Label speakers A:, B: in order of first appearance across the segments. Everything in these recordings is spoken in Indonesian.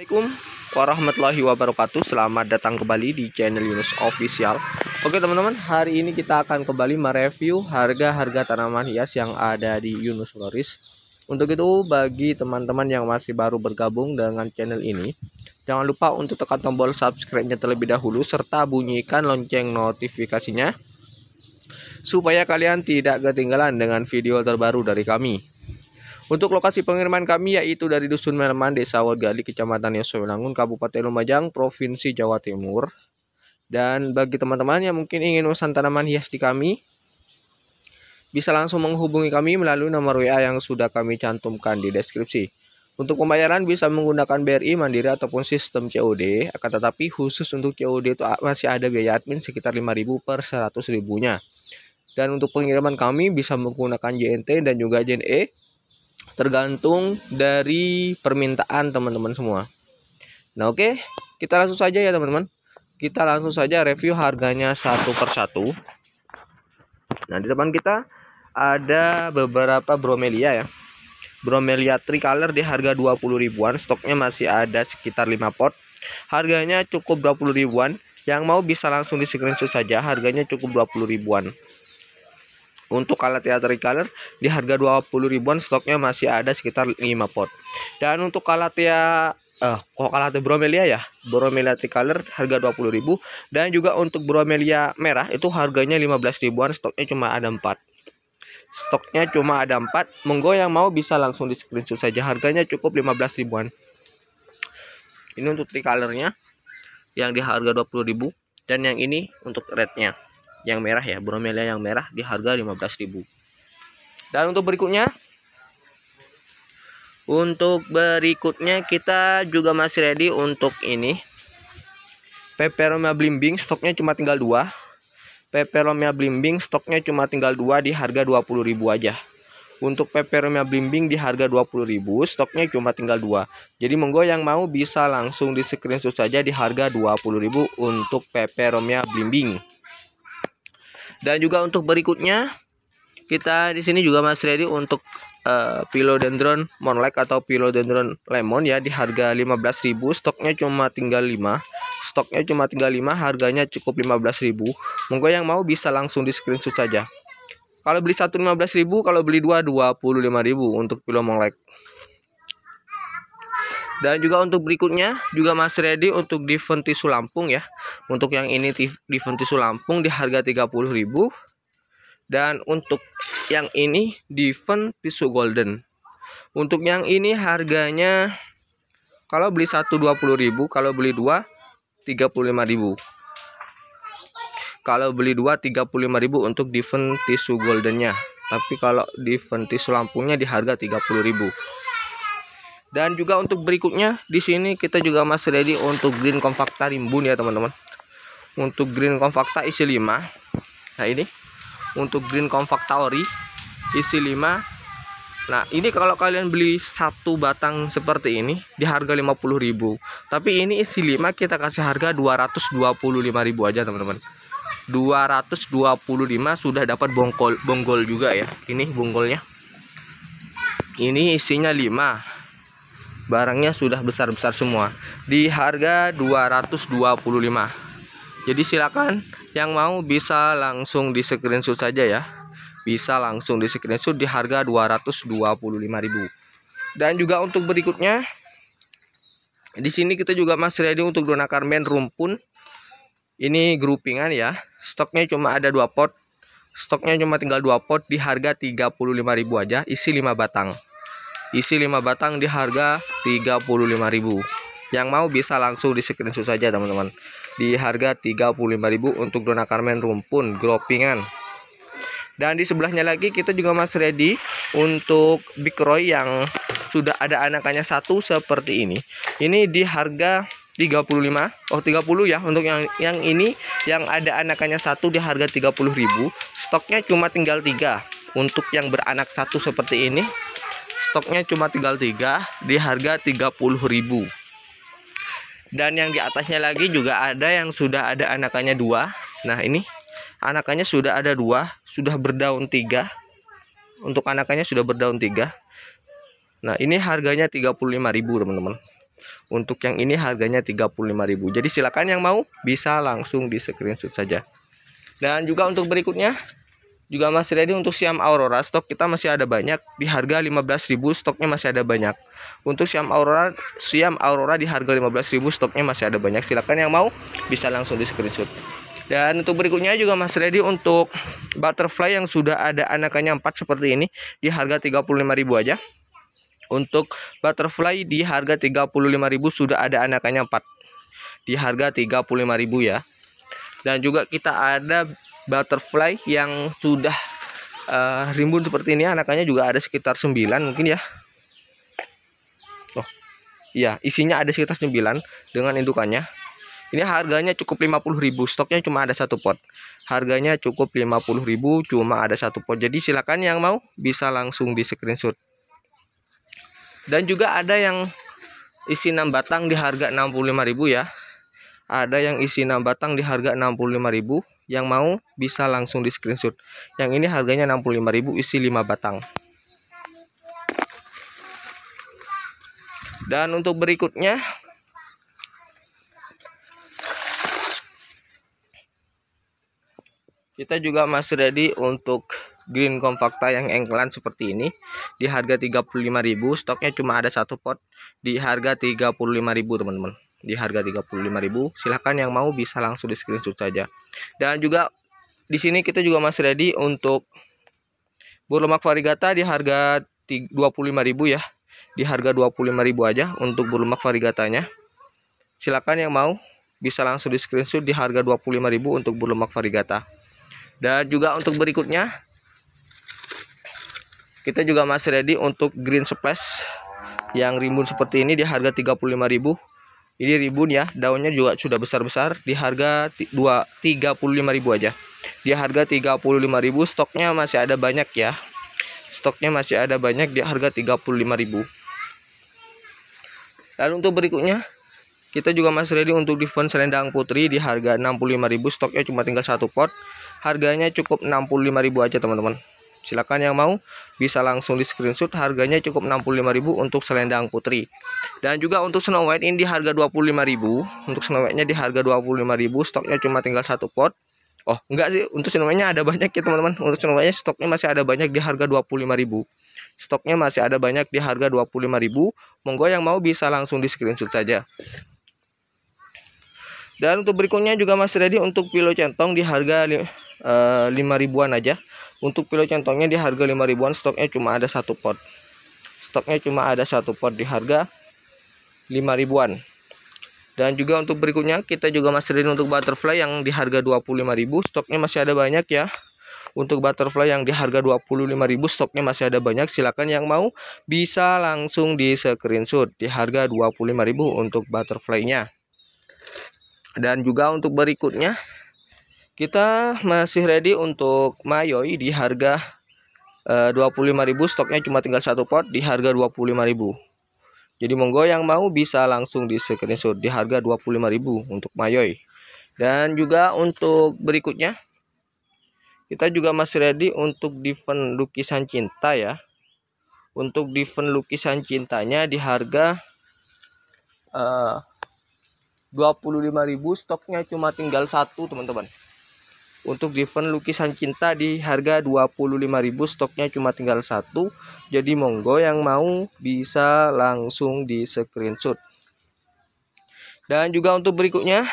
A: Assalamualaikum warahmatullahi wabarakatuh Selamat datang kembali di channel Yunus Official Oke teman-teman hari ini kita akan kembali mereview harga-harga tanaman hias yang ada di Yunus Floris Untuk itu bagi teman-teman yang masih baru bergabung dengan channel ini Jangan lupa untuk tekan tombol subscribe-nya terlebih dahulu Serta bunyikan lonceng notifikasinya Supaya kalian tidak ketinggalan dengan video terbaru dari kami untuk lokasi pengiriman kami yaitu dari Dusun Melman, Desa Wadgali, Kecamatan Yosolangun, Kabupaten Lumajang, Provinsi Jawa Timur. Dan bagi teman-teman yang mungkin ingin memesan tanaman hias di kami, bisa langsung menghubungi kami melalui nomor WA yang sudah kami cantumkan di deskripsi. Untuk pembayaran bisa menggunakan BRI Mandiri ataupun sistem COD, akan tetapi khusus untuk COD itu masih ada biaya admin sekitar 5.000 per 100.000-nya. Dan untuk pengiriman kami bisa menggunakan JNT dan juga JNE tergantung dari permintaan teman-teman semua. Nah, oke, okay. kita langsung saja ya, teman-teman. Kita langsung saja review harganya satu persatu. Nah, di depan kita ada beberapa bromelia ya. Bromelia tricolor di harga 20 ribuan, stoknya masih ada sekitar 5 pot. Harganya cukup 20 ribuan. Yang mau bisa langsung di screenshot saja, harganya cukup 20 ribuan. Untuk alat tricolor di harga 20 ribuan stoknya masih ada sekitar 5 pot. Dan untuk kalatia ya, eh kok kalatia bromelia ya, bromelia tricolor harga 20 ribu dan juga untuk bromelia merah itu harganya 15 ribuan stoknya cuma ada 4 stoknya cuma ada 4 monggo yang mau bisa langsung di screenshot saja harganya cukup 15 ribuan ini untuk tricolornya yang di harga 20 ribu dan yang ini untuk rednya yang merah ya bromelia yang merah di harga 15.000 dan untuk berikutnya untuk berikutnya kita juga masih ready untuk ini peperomia blimbing stoknya cuma tinggal dua peperomia blimbing stoknya cuma tinggal dua di harga 20.000 aja untuk peperomia blimbing di harga 20.000 stoknya cuma tinggal dua jadi monggo yang mau bisa langsung di screenshot saja di harga 20.000 untuk peperomia blimbing dan juga untuk berikutnya kita di sini juga masih Ready untuk uh, eh, drone Monlek atau Philodendron Lemon ya di harga 15.000, stoknya cuma tinggal 5 stoknya cuma tinggal 5 harganya cukup 15.000 monggo yang mau bisa langsung di screenshot saja kalau beli satu 15.000 kalau beli dua 25.000 untuk pilo monlek dan juga untuk berikutnya juga masih ready untuk Diven tisu Lampung ya. Untuk yang ini Diven tisu Lampung di harga 30.000. Dan untuk yang ini Diven tisu Golden. Untuk yang ini harganya kalau beli satu 20.000, kalau beli dua 35.000. Kalau beli dua 35.000 untuk Diven tisu Goldennya. Tapi kalau Diven tisu Lampungnya di harga 30.000 dan juga untuk berikutnya di sini kita juga masih ready untuk green compacta rimbun ya teman-teman untuk green compacta isi 5 nah ini untuk green compacta ori isi 5 nah ini kalau kalian beli satu batang seperti ini di harga 50000 tapi ini isi 5 kita kasih harga 225000 aja teman-teman 225 sudah dapat bongkol bonggol juga ya ini bonggolnya ini isinya 5 barangnya sudah besar-besar semua di harga 225 jadi silakan yang mau bisa langsung di screenshot saja ya bisa langsung di screenshot di harga 225.000 dan juga untuk berikutnya di sini kita juga masih ready untuk dona karmen rumpun ini groupingan ya stoknya cuma ada dua pot stoknya cuma tinggal dua pot di harga 35.000 aja isi 5 batang Isi 5 batang di harga 35.000. Yang mau bisa langsung di screenshot saja teman-teman. Di harga 35.000 untuk Dona karmen rumpun gropingan. Dan di sebelahnya lagi kita juga masih ready untuk Big Roy yang sudah ada anakannya satu seperti ini. Ini di harga 35 oh 30 ya untuk yang yang ini yang ada anakannya satu di harga 30.000 stoknya cuma tinggal tiga untuk yang beranak satu seperti ini stoknya cuma tinggal tiga di harga 30.000 dan yang di atasnya lagi juga ada yang sudah ada anakannya dua nah ini anakannya sudah ada dua sudah berdaun tiga untuk anakannya sudah berdaun tiga nah ini harganya 35.000 teman-teman untuk yang ini harganya 35.000 jadi silakan yang mau bisa langsung di screenshot saja dan juga untuk berikutnya juga masih ready untuk Siam Aurora, stok kita masih ada banyak di harga 15.000, stoknya masih ada banyak. Untuk Siam Aurora, Siam Aurora di harga 15.000, stoknya masih ada banyak. silahkan yang mau bisa langsung di screenshot. Dan untuk berikutnya juga Mas Ready untuk butterfly yang sudah ada anakannya 4 seperti ini di harga 35.000 aja. Untuk butterfly di harga 35.000 sudah ada anakannya 4 di harga 35.000 ya. Dan juga kita ada butterfly yang sudah uh, rimbun seperti ini anakannya juga ada sekitar 9 mungkin ya oh iya isinya ada sekitar 9 dengan indukannya ini harganya cukup 50.000 stoknya cuma ada satu pot harganya cukup 50.000 cuma ada satu pot jadi silakan yang mau bisa langsung di screenshot dan juga ada yang isi 6 batang di harga 65.000 ya ada yang isi 6 batang di harga 65.000 yang mau bisa langsung di screenshot. Yang ini harganya 65.000 isi 5 batang. Dan untuk berikutnya kita juga masih ready untuk green compacta yang engkelan seperti ini di harga 35.000 stoknya cuma ada satu pot di harga 35.000 teman-teman di harga 35.000 silahkan yang mau bisa langsung di screenshot saja dan juga di sini kita juga masih ready untuk lemak varigata di harga 25.000 ya di harga 25.000 aja untuk lemak varigatanya silahkan yang mau bisa langsung di screenshot di harga 25.000 untuk lemak varigata dan juga untuk berikutnya kita juga masih ready untuk green space yang rimbun seperti ini di harga 35.000 ini ribun ya, daunnya juga sudah besar-besar di harga 2 35.000 aja. Di harga 35.000 stoknya masih ada banyak ya. Stoknya masih ada banyak di harga 35.000. Lalu untuk berikutnya kita juga masih ready untuk Divon selendang putri di harga 65.000 stoknya cuma tinggal satu pot. Harganya cukup 65.000 aja teman-teman. Silakan yang mau bisa langsung di screenshot harganya cukup 65.000 untuk selendang putri. Dan juga untuk Snow White ini di harga 25.000, untuk Snow White-nya di harga 25.000, stoknya cuma tinggal satu pot. Oh, enggak sih, untuk Snow White-nya ada banyak ya teman-teman. Untuk Snow White-nya stoknya masih ada banyak di harga 25.000. Stoknya masih ada banyak di harga 25.000. Monggo yang mau bisa langsung di screenshot saja. Dan untuk berikutnya juga masih ready untuk pilo centong di harga uh, eh, 5 ribuan aja untuk pilot centongnya di harga 5 ribuan stoknya cuma ada satu pot. Stoknya cuma ada satu pot di harga 5 ribuan. Dan juga untuk berikutnya kita juga masukin untuk butterfly yang di harga 25.000 stoknya masih ada banyak ya. Untuk butterfly yang di harga 25.000 stoknya masih ada banyak. Silakan yang mau bisa langsung di screenshot di harga 25.000 untuk butterfly-nya. Dan juga untuk berikutnya kita masih ready untuk Mayoi di harga eh, uh, 25.000 stoknya cuma tinggal satu pot di harga 25.000. Jadi monggo yang mau bisa langsung di screenshot di harga 25.000 untuk mayoi Dan juga untuk berikutnya kita juga masih ready untuk event lukisan cinta ya. Untuk event lukisan cintanya di harga eh, uh, 25.000 stoknya cuma tinggal satu teman-teman untuk event lukisan cinta di harga 25.000 stoknya cuma tinggal satu jadi monggo yang mau bisa langsung di screenshot dan juga untuk berikutnya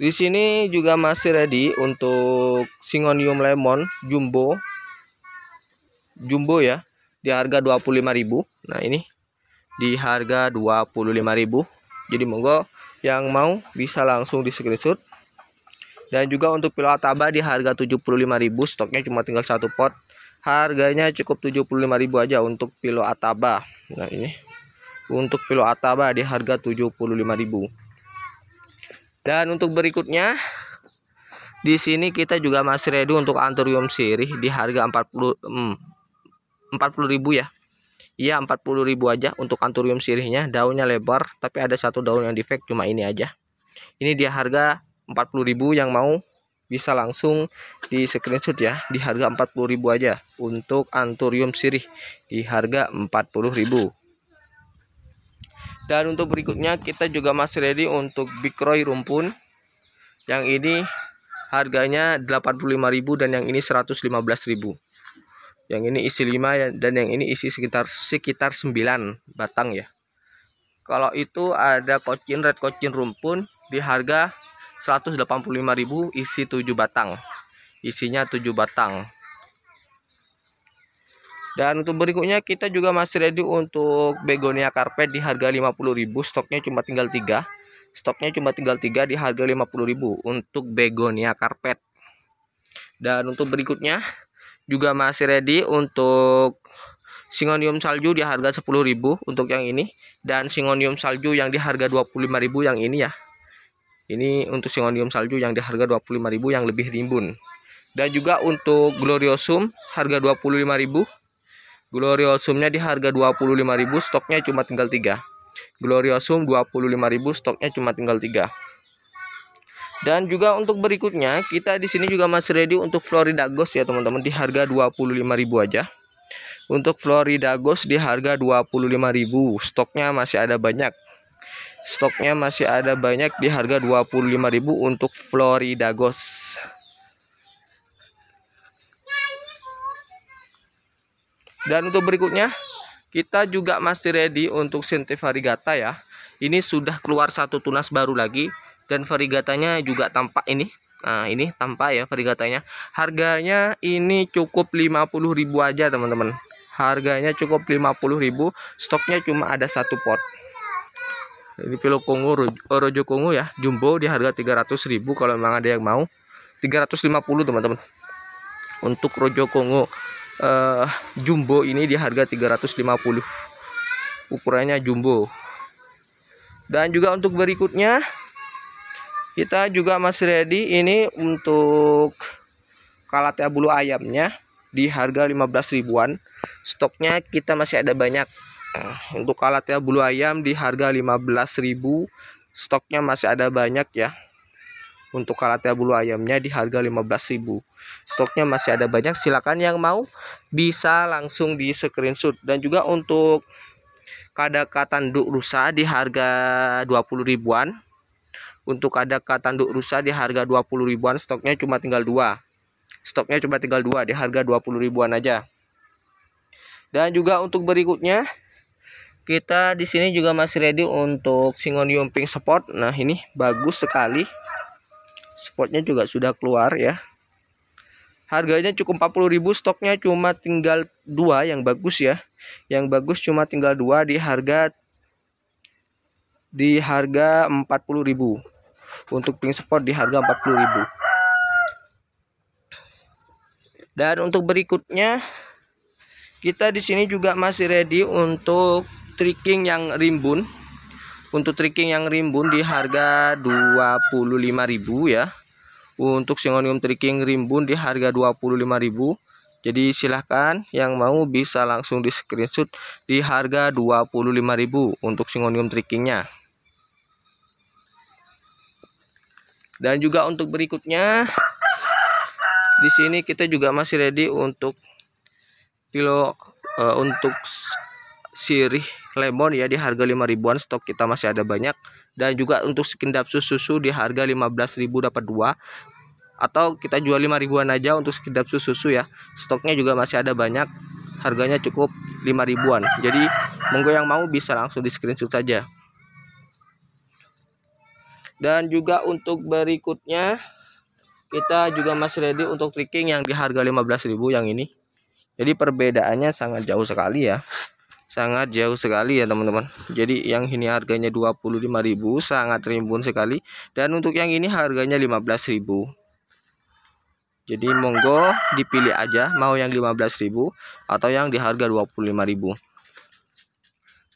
A: di sini juga masih ready untuk singonium lemon jumbo jumbo ya di harga 25.000 nah ini di harga 25.000 jadi monggo yang mau bisa langsung di screenshot dan juga untuk pil Ataba di harga 75.000, stoknya cuma tinggal satu pot. Harganya cukup 75.000 aja untuk pil Ataba. Nah, ini. Untuk pil Ataba di harga 75.000. Dan untuk berikutnya di sini kita juga masih ready untuk anthurium sirih di harga 40 hmm, 40.000 ya. Iya 40.000 aja untuk anturium sirihnya, daunnya lebar tapi ada satu daun yang defect cuma ini aja. Ini dia harga ribu yang mau bisa langsung di screenshot ya di harga 40.000 aja untuk anturium sirih di harga 40.000 dan untuk berikutnya kita juga masih ready untuk Big Roy rumpun yang ini harganya 85.000 dan yang ini 115.000 yang ini isi 5 ya, dan yang ini isi sekitar sekitar 9 batang ya kalau itu ada kocin red kocin rumpun di harga 185.000 isi 7 batang. Isinya 7 batang. Dan untuk berikutnya kita juga masih ready untuk begonia karpet di harga 50.000, stoknya cuma tinggal 3. Stoknya cuma tinggal 3 di harga 50.000 untuk begonia karpet. Dan untuk berikutnya juga masih ready untuk singonium salju di harga 10.000 untuk yang ini dan singonium salju yang di harga 25.000 yang ini ya. Ini untuk Syngonium salju yang di harga 25.000 yang lebih rimbun. Dan juga untuk Gloriosum harga 25.000. Gloriosumnya di harga 25.000, stoknya cuma tinggal 3. Gloriosum 25.000, stoknya cuma tinggal 3. Dan juga untuk berikutnya, kita di sini juga masih ready untuk Florida Ghost ya teman-teman di harga 25.000 aja. Untuk Florida Ghost di harga 25.000, stoknya masih ada banyak. Stoknya masih ada banyak di harga 25.000 untuk Florida Ghost. Dan untuk berikutnya, kita juga masih ready untuk Sinti Varigata ya. Ini sudah keluar satu tunas baru lagi dan Varigatanya juga tampak ini. Nah, ini tampak ya Varigatanya. Harganya ini cukup 50.000 aja, teman-teman. Harganya cukup 50.000, stoknya cuma ada satu pot ini pilo kongo oh, rojo kongo ya jumbo di harga 300.000 kalau memang ada yang mau 350 teman-teman untuk rojo kongo uh, jumbo ini di harga 350 ukurannya jumbo dan juga untuk berikutnya kita juga masih ready ini untuk kalatea bulu ayamnya di harga 15 ribuan stoknya kita masih ada banyak Eh, untuk alat ya bulu ayam di harga 15.000 stoknya masih ada banyak ya untuk ya bulu ayamnya di harga 15.000 stoknya masih ada banyak silakan yang mau bisa langsung di screenshot dan juga untuk kadaka tanduk rusa di harga 20 ribuan untuk kadaka tanduk rusa di harga 20 ribuan stoknya cuma tinggal dua stoknya cuma tinggal dua di harga 20 ribuan aja dan juga untuk berikutnya kita di sini juga masih ready untuk singonium pink support nah ini bagus sekali supportnya juga sudah keluar ya harganya cukup 40.000 stoknya cuma tinggal dua yang bagus ya yang bagus cuma tinggal dua di harga di harga 40.000 untuk pink support di harga 40.000 dan untuk berikutnya kita di sini juga masih ready untuk tricking yang rimbun untuk tricking yang rimbun di harga 25.000 ya untuk singonium tricking rimbun di harga 25.000 jadi silahkan yang mau bisa langsung di screenshot di harga 25.000 untuk singonium trickingnya dan juga untuk berikutnya di sini kita juga masih ready untuk pilo uh, eh, untuk sirih lemon ya di harga 5 ribuan stok kita masih ada banyak dan juga untuk skin dapsus susu di harga 15.000 dapat dua atau kita jual 5 ribuan aja untuk skin dapsus susu ya stoknya juga masih ada banyak harganya cukup 5 ribuan jadi monggo yang mau bisa langsung di screenshot saja dan juga untuk berikutnya kita juga masih ready untuk tricking yang di harga 15.000 yang ini jadi perbedaannya sangat jauh sekali ya sangat jauh sekali ya teman-teman jadi yang ini harganya 25.000 sangat rimbun sekali dan untuk yang ini harganya 15.000 jadi monggo dipilih aja mau yang 15.000 atau yang di harga 25.000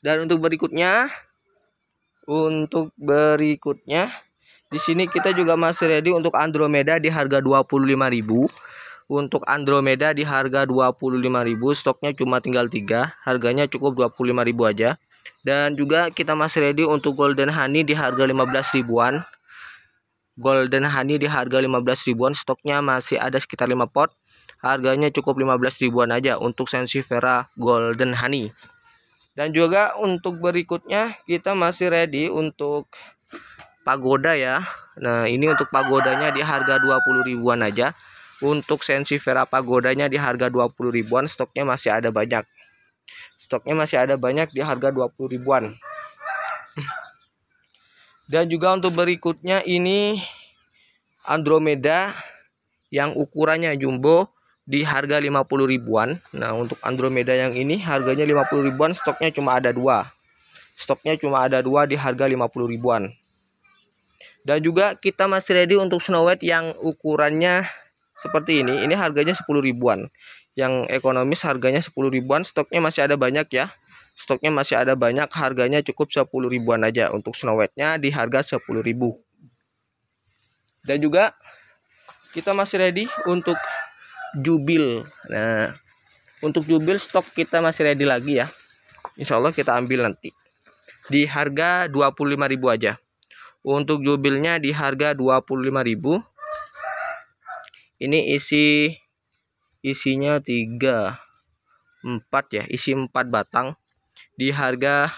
A: dan untuk berikutnya untuk berikutnya di sini kita juga masih ready untuk Andromeda di harga 25.000 untuk Andromeda di harga 25.000, stoknya cuma tinggal 3, harganya cukup 25.000 aja. Dan juga kita masih ready untuk Golden Honey di harga 15 ribuan. Golden Honey di harga 15 ribuan, stoknya masih ada sekitar 5 pot. Harganya cukup 15 ribuan aja untuk Sensifera Golden Honey. Dan juga untuk berikutnya kita masih ready untuk pagoda ya. Nah, ini untuk pagodanya di harga 20 ribuan aja. Untuk sensi Vera Pagodanya di harga 20 ribuan stoknya masih ada banyak. Stoknya masih ada banyak di harga 20 ribuan. Dan juga untuk berikutnya ini Andromeda yang ukurannya jumbo di harga 50 ribuan. Nah, untuk Andromeda yang ini harganya 50 ribuan, stoknya cuma ada dua. Stoknya cuma ada dua di harga 50 ribuan. Dan juga kita masih ready untuk snow white yang ukurannya seperti ini ini harganya 10 ribuan yang ekonomis harganya 10 ribuan stoknya masih ada banyak ya stoknya masih ada banyak harganya cukup 10 ribuan aja untuk snow white nya di harga 10 ribu dan juga kita masih ready untuk jubil nah untuk jubil stok kita masih ready lagi ya Insya Allah kita ambil nanti di harga 25.000 aja untuk jubilnya di harga 25.000 ini isi isinya 3 4 ya isi 4 batang di harga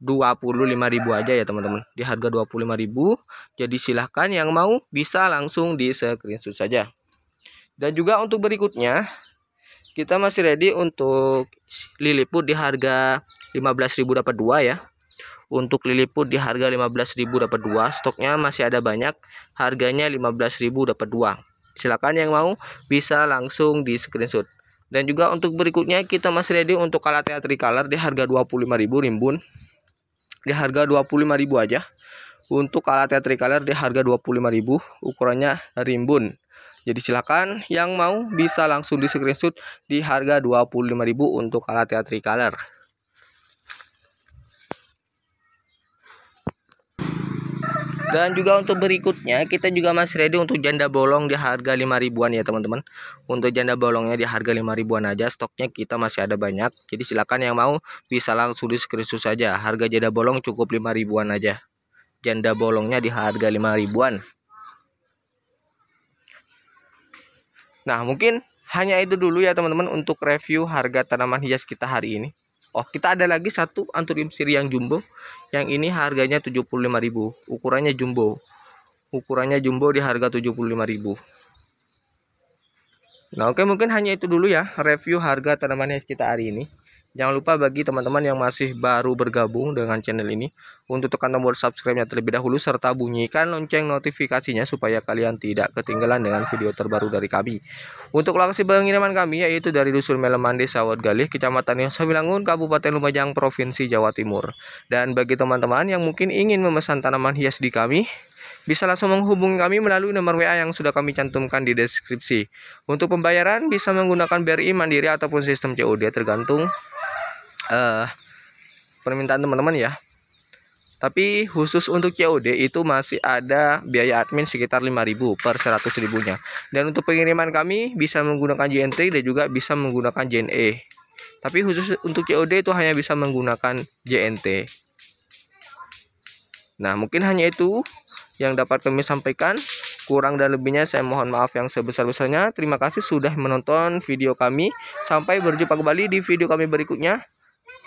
A: 25.000 aja ya teman-teman di harga 25.000 jadi silahkan yang mau bisa langsung di screenshot saja dan juga untuk berikutnya kita masih ready untuk liliput di harga 15.000 dapat dua ya untuk liliput di harga 15.000 dapat dua stoknya masih ada banyak harganya 15.000 dapat 2 Silakan yang mau bisa langsung di screenshot. Dan juga untuk berikutnya kita masih ready untuk teatri color di harga 25.000 rimbun. Di harga 25.000 aja. Untuk teatri color di harga 25.000 ukurannya rimbun. Jadi silakan yang mau bisa langsung di screenshot di harga 25.000 untuk teatri color Dan juga untuk berikutnya kita juga masih ready untuk janda bolong di harga 5 ribuan ya teman-teman. Untuk janda bolongnya di harga 5 ribuan aja stoknya kita masih ada banyak. Jadi silakan yang mau bisa langsung di screenshot saja. Harga janda bolong cukup 5 ribuan aja. Janda bolongnya di harga 5 ribuan. Nah, mungkin hanya itu dulu ya teman-teman untuk review harga tanaman hias kita hari ini. Oh, kita ada lagi satu anturium siri yang jumbo yang ini harganya 75.000, ukurannya jumbo. Ukurannya jumbo di harga 75.000. Nah, oke mungkin hanya itu dulu ya review harga tanaman yang kita hari ini. Jangan lupa bagi teman-teman yang masih baru bergabung dengan channel ini untuk tekan tombol subscribe-nya terlebih dahulu serta bunyikan lonceng notifikasinya supaya kalian tidak ketinggalan dengan video terbaru dari kami. Untuk lokasi pengiriman kami yaitu dari Dusun Meleman Desa Wadgalih, Kecamatan Yosawilangun, Kabupaten Lumajang, Provinsi Jawa Timur. Dan bagi teman-teman yang mungkin ingin memesan tanaman hias di kami, bisa langsung menghubungi kami melalui nomor WA yang sudah kami cantumkan di deskripsi. Untuk pembayaran bisa menggunakan BRI Mandiri ataupun sistem COD tergantung uh, permintaan teman-teman ya tapi khusus untuk COD itu masih ada biaya admin sekitar 5000 per 100 ribunya. Dan untuk pengiriman kami bisa menggunakan JNT dan juga bisa menggunakan JNE. Tapi khusus untuk COD itu hanya bisa menggunakan JNT. Nah mungkin hanya itu yang dapat kami sampaikan. Kurang dan lebihnya saya mohon maaf yang sebesar-besarnya. Terima kasih sudah menonton video kami. Sampai berjumpa kembali di video kami berikutnya.